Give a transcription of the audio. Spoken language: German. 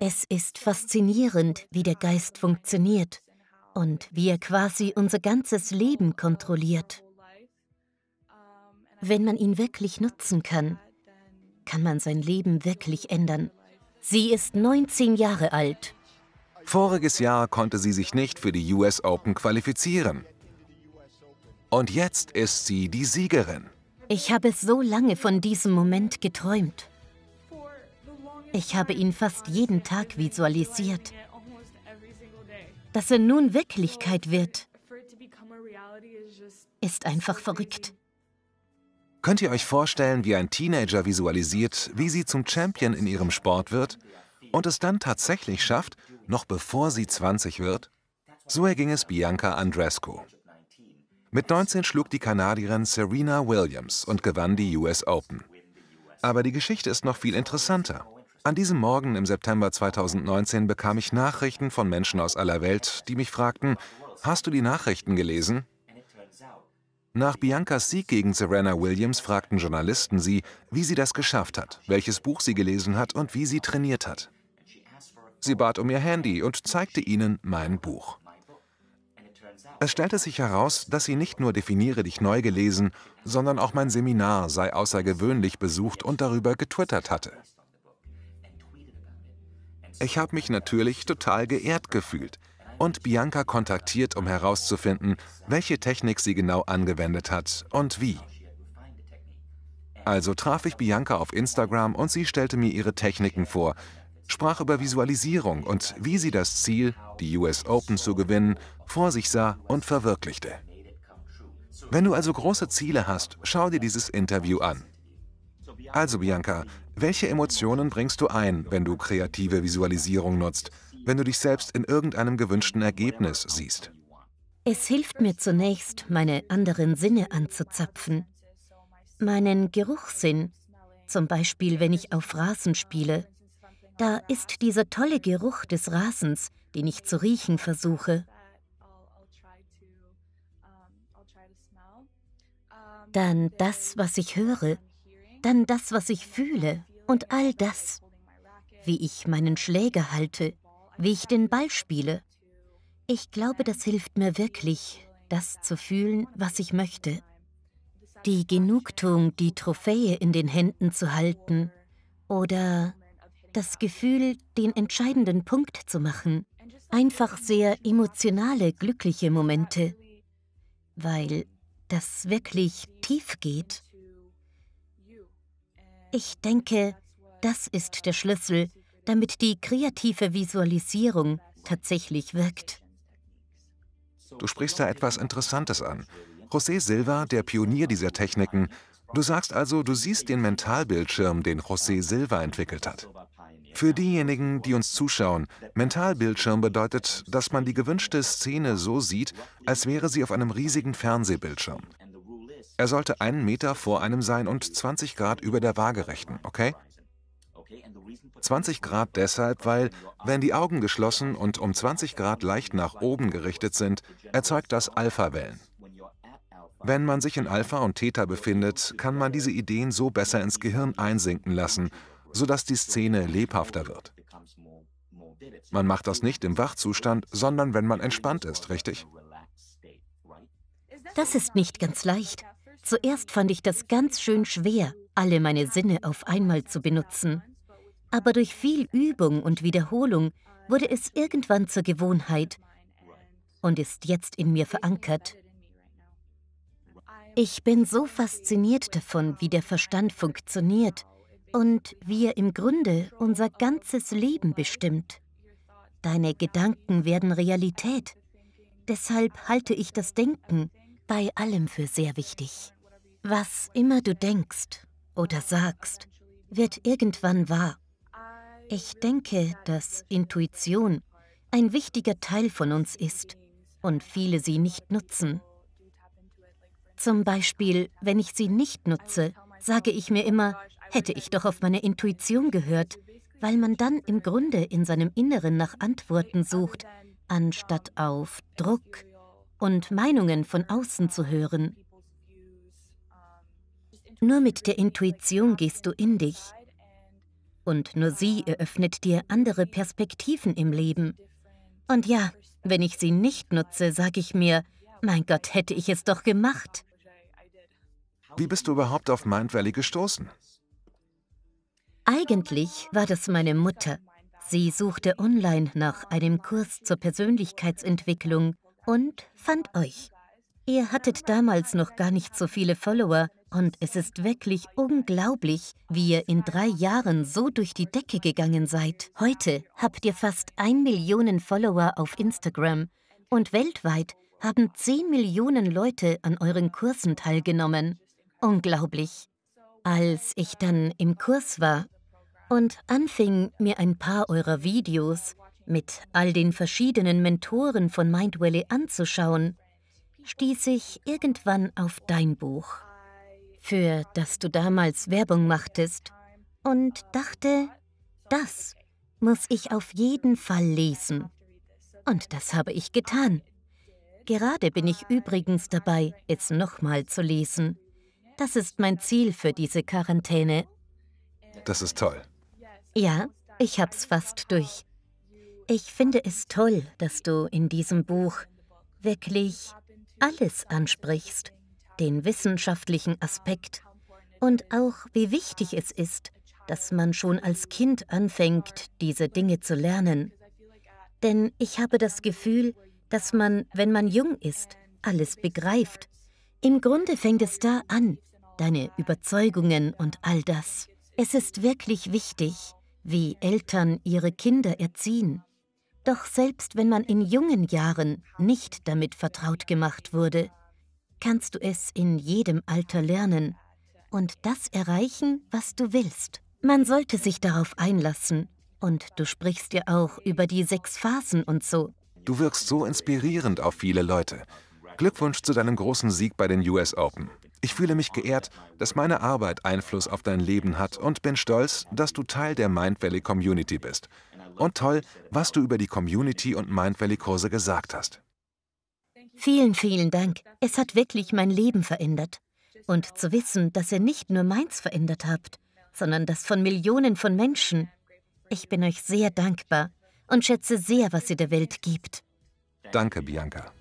Es ist faszinierend, wie der Geist funktioniert und wie er quasi unser ganzes Leben kontrolliert. Wenn man ihn wirklich nutzen kann, kann man sein Leben wirklich ändern. Sie ist 19 Jahre alt. Voriges Jahr konnte sie sich nicht für die US Open qualifizieren. Und jetzt ist sie die Siegerin. Ich habe so lange von diesem Moment geträumt. Ich habe ihn fast jeden Tag visualisiert. Dass er nun Wirklichkeit wird, ist einfach verrückt. Könnt ihr euch vorstellen, wie ein Teenager visualisiert, wie sie zum Champion in ihrem Sport wird und es dann tatsächlich schafft, noch bevor sie 20 wird? So erging es Bianca Andrescu. Mit 19 schlug die Kanadierin Serena Williams und gewann die US Open. Aber die Geschichte ist noch viel interessanter. An diesem Morgen im September 2019 bekam ich Nachrichten von Menschen aus aller Welt, die mich fragten, hast du die Nachrichten gelesen? Nach Biancas Sieg gegen Serena Williams fragten Journalisten sie, wie sie das geschafft hat, welches Buch sie gelesen hat und wie sie trainiert hat. Sie bat um ihr Handy und zeigte ihnen mein Buch. Es stellte sich heraus, dass sie nicht nur Definiere dich neu gelesen, sondern auch mein Seminar sei außergewöhnlich besucht und darüber getwittert hatte. Ich habe mich natürlich total geehrt gefühlt und Bianca kontaktiert, um herauszufinden, welche Technik sie genau angewendet hat und wie. Also traf ich Bianca auf Instagram und sie stellte mir ihre Techniken vor, sprach über Visualisierung und wie sie das Ziel, die US Open zu gewinnen, vor sich sah und verwirklichte. Wenn du also große Ziele hast, schau dir dieses Interview an. Also Bianca, welche Emotionen bringst du ein, wenn du kreative Visualisierung nutzt, wenn du dich selbst in irgendeinem gewünschten Ergebnis siehst? Es hilft mir zunächst, meine anderen Sinne anzuzapfen. Meinen Geruchssinn, zum Beispiel wenn ich auf Rasen spiele. Da ist dieser tolle Geruch des Rasens, den ich zu riechen versuche. Dann das, was ich höre, dann das, was ich fühle und all das, wie ich meinen Schläger halte, wie ich den Ball spiele. Ich glaube, das hilft mir wirklich, das zu fühlen, was ich möchte. Die Genugtuung, die Trophäe in den Händen zu halten oder das Gefühl, den entscheidenden Punkt zu machen. Einfach sehr emotionale, glückliche Momente, weil das wirklich tief geht. Ich denke, das ist der Schlüssel, damit die kreative Visualisierung tatsächlich wirkt. Du sprichst da etwas Interessantes an. José Silva, der Pionier dieser Techniken. Du sagst also, du siehst den Mentalbildschirm, den José Silva entwickelt hat. Für diejenigen, die uns zuschauen, Mentalbildschirm bedeutet, dass man die gewünschte Szene so sieht, als wäre sie auf einem riesigen Fernsehbildschirm. Er sollte einen Meter vor einem sein und 20 Grad über der Waagerechten, okay? 20 Grad deshalb, weil, wenn die Augen geschlossen und um 20 Grad leicht nach oben gerichtet sind, erzeugt das Alpha-Wellen. Wenn man sich in Alpha und Theta befindet, kann man diese Ideen so besser ins Gehirn einsinken lassen, sodass die Szene lebhafter wird. Man macht das nicht im Wachzustand, sondern wenn man entspannt ist, richtig? Das ist nicht ganz leicht. Zuerst fand ich das ganz schön schwer, alle meine Sinne auf einmal zu benutzen. Aber durch viel Übung und Wiederholung wurde es irgendwann zur Gewohnheit und ist jetzt in mir verankert. Ich bin so fasziniert davon, wie der Verstand funktioniert und wie er im Grunde unser ganzes Leben bestimmt. Deine Gedanken werden Realität. Deshalb halte ich das Denken bei allem für sehr wichtig. Was immer du denkst oder sagst, wird irgendwann wahr. Ich denke, dass Intuition ein wichtiger Teil von uns ist und viele sie nicht nutzen. Zum Beispiel, wenn ich sie nicht nutze, sage ich mir immer, hätte ich doch auf meine Intuition gehört, weil man dann im Grunde in seinem Inneren nach Antworten sucht, anstatt auf Druck, und Meinungen von außen zu hören. Nur mit der Intuition gehst du in dich. Und nur sie eröffnet dir andere Perspektiven im Leben. Und ja, wenn ich sie nicht nutze, sage ich mir, mein Gott, hätte ich es doch gemacht. Wie bist du überhaupt auf Mind Valley gestoßen? Eigentlich war das meine Mutter. Sie suchte online nach einem Kurs zur Persönlichkeitsentwicklung und fand euch. Ihr hattet damals noch gar nicht so viele Follower und es ist wirklich unglaublich, wie ihr in drei Jahren so durch die Decke gegangen seid. Heute habt ihr fast 1 Million Follower auf Instagram und weltweit haben 10 Millionen Leute an euren Kursen teilgenommen. Unglaublich. Als ich dann im Kurs war und anfing, mir ein paar eurer Videos mit all den verschiedenen Mentoren von Mindwelly anzuschauen, stieß ich irgendwann auf dein Buch, für das du damals Werbung machtest, und dachte, das muss ich auf jeden Fall lesen. Und das habe ich getan. Gerade bin ich übrigens dabei, es nochmal zu lesen. Das ist mein Ziel für diese Quarantäne. Das ist toll. Ja, ich hab's fast durch. Ich finde es toll, dass du in diesem Buch wirklich alles ansprichst, den wissenschaftlichen Aspekt und auch wie wichtig es ist, dass man schon als Kind anfängt, diese Dinge zu lernen. Denn ich habe das Gefühl, dass man, wenn man jung ist, alles begreift. Im Grunde fängt es da an, deine Überzeugungen und all das. Es ist wirklich wichtig, wie Eltern ihre Kinder erziehen. Doch selbst wenn man in jungen Jahren nicht damit vertraut gemacht wurde, kannst du es in jedem Alter lernen und das erreichen, was du willst. Man sollte sich darauf einlassen. Und du sprichst ja auch über die sechs Phasen und so. Du wirkst so inspirierend auf viele Leute. Glückwunsch zu deinem großen Sieg bei den US Open. Ich fühle mich geehrt, dass meine Arbeit Einfluss auf dein Leben hat und bin stolz, dass du Teil der Mind Valley Community bist. Und toll, was du über die Community und Mind Kurse gesagt hast. Vielen, vielen Dank. Es hat wirklich mein Leben verändert. Und zu wissen, dass ihr nicht nur meins verändert habt, sondern das von Millionen von Menschen. Ich bin euch sehr dankbar und schätze sehr, was ihr der Welt gibt. Danke, Bianca.